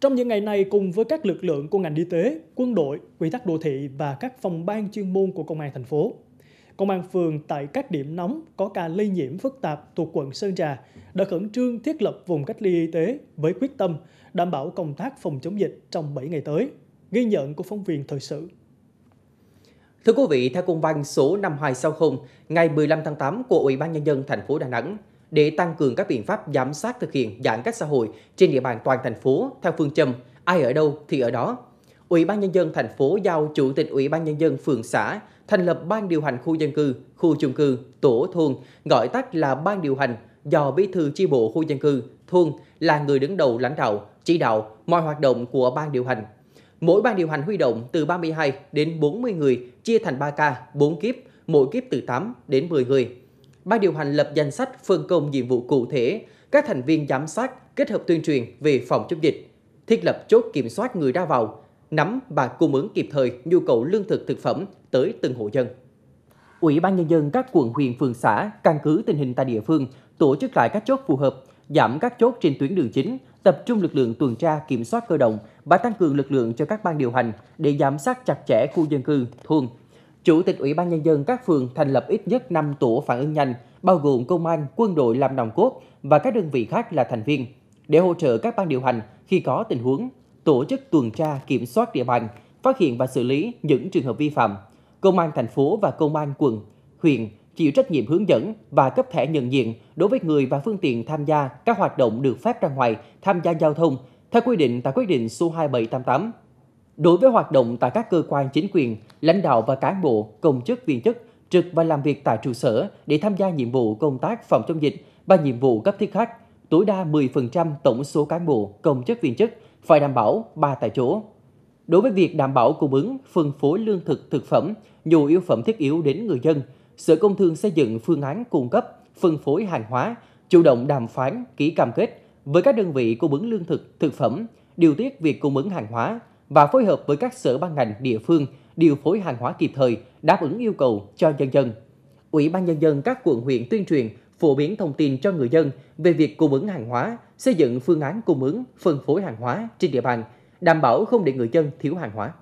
Trong những ngày này, cùng với các lực lượng của ngành y tế, quân đội, quy tắc đô thị và các phòng ban chuyên môn của công an thành phố, công an phường tại các điểm nóng có ca lây nhiễm phức tạp thuộc quận Sơn Trà đã khẩn trương thiết lập vùng cách ly y tế với quyết tâm đảm bảo công tác phòng chống dịch trong 7 ngày tới. Ghi nhận của phóng viên thời sự. Thưa quý vị, theo công văn số 5260 ngày 15 tháng 8 của Ủy ban nhân dân thành phố Đà Nẵng, để tăng cường các biện pháp giám sát thực hiện giãn cách xã hội trên địa bàn toàn thành phố theo phương châm ai ở đâu thì ở đó. Ủy ban nhân dân thành phố giao chủ tịch Ủy ban nhân dân phường xã thành lập ban điều hành khu dân cư, khu chung cư, tổ thôn, gọi tắt là ban điều hành do bí thư chi bộ khu dân cư, thôn là người đứng đầu lãnh đạo, chỉ đạo mọi hoạt động của ban điều hành. Mỗi ban điều hành huy động từ 32 đến 40 người chia thành 3 ca, 4 kiếp, mỗi kiếp từ 8 đến 10 người. Ban điều hành lập danh sách phân công nhiệm vụ cụ thể, các thành viên giám sát kết hợp tuyên truyền về phòng chống dịch, thiết lập chốt kiểm soát người ra vào, nắm và cung ứng kịp thời nhu cầu lương thực thực phẩm tới từng hộ dân. Ủy ban nhân dân các quận huyện phường xã căn cứ tình hình tại địa phương tổ chức lại các chốt phù hợp, giảm các chốt trên tuyến đường chính, tập trung lực lượng tuần tra kiểm soát cơ động và tăng cường lực lượng cho các ban điều hành để giám sát chặt chẽ khu dân cư, thôn Chủ tịch Ủy ban Nhân dân các phường thành lập ít nhất 5 tổ phản ứng nhanh, bao gồm công an, quân đội làm nòng cốt và các đơn vị khác là thành viên, để hỗ trợ các ban điều hành khi có tình huống, tổ chức tuần tra kiểm soát địa bàn, phát hiện và xử lý những trường hợp vi phạm. Công an thành phố và công an quận, huyện chịu trách nhiệm hướng dẫn và cấp thẻ nhận diện đối với người và phương tiện tham gia các hoạt động được phép ra ngoài tham gia giao thông theo quy định tại quyết định số 2788 Đối với hoạt động tại các cơ quan chính quyền, lãnh đạo và cán bộ, công chức viên chức trực và làm việc tại trụ sở để tham gia nhiệm vụ công tác phòng chống dịch và nhiệm vụ cấp thiết khác, tối đa 10% tổng số cán bộ, công chức viên chức phải đảm bảo 3 tại chỗ. Đối với việc đảm bảo cung ứng, phân phối lương thực, thực phẩm, nhu yếu phẩm thiết yếu đến người dân, Sở Công Thương xây dựng phương án cung cấp, phân phối hàng hóa, chủ động đàm phán, ký cam kết với các đơn vị cung ứng lương thực, thực phẩm, điều tiết việc cung ứng hàng hóa, và phối hợp với các sở ban ngành địa phương điều phối hàng hóa kịp thời, đáp ứng yêu cầu cho nhân dân. Ủy ban nhân dân các quận huyện tuyên truyền, phổ biến thông tin cho người dân về việc cung ứng hàng hóa, xây dựng phương án cung ứng, phân phối hàng hóa trên địa bàn, đảm bảo không để người dân thiếu hàng hóa.